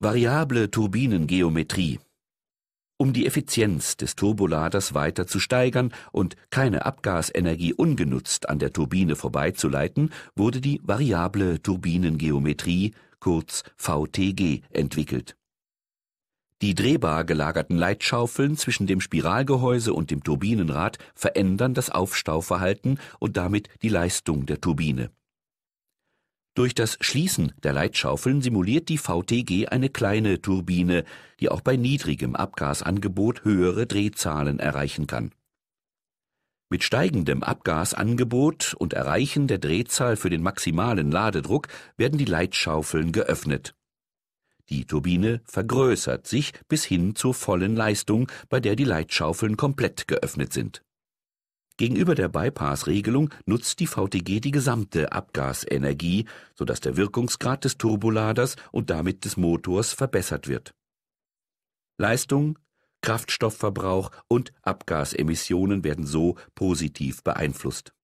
Variable Turbinengeometrie um die Effizienz des Turboladers weiter zu steigern und keine Abgasenergie ungenutzt an der Turbine vorbeizuleiten, wurde die variable Turbinengeometrie, kurz VTG, entwickelt. Die drehbar gelagerten Leitschaufeln zwischen dem Spiralgehäuse und dem Turbinenrad verändern das Aufstauverhalten und damit die Leistung der Turbine durch das Schließen der Leitschaufeln simuliert die VTG eine kleine Turbine, die auch bei niedrigem Abgasangebot höhere Drehzahlen erreichen kann. Mit steigendem Abgasangebot und Erreichen der Drehzahl für den maximalen Ladedruck werden die Leitschaufeln geöffnet. Die Turbine vergrößert sich bis hin zur vollen Leistung, bei der die Leitschaufeln komplett geöffnet sind Gegenüber der Bypass-Regelung nutzt die VTG die gesamte Abgasenergie, sodass der Wirkungsgrad des Turboladers und damit des Motors verbessert wird. Leistung, Kraftstoffverbrauch und Abgasemissionen werden so positiv beeinflusst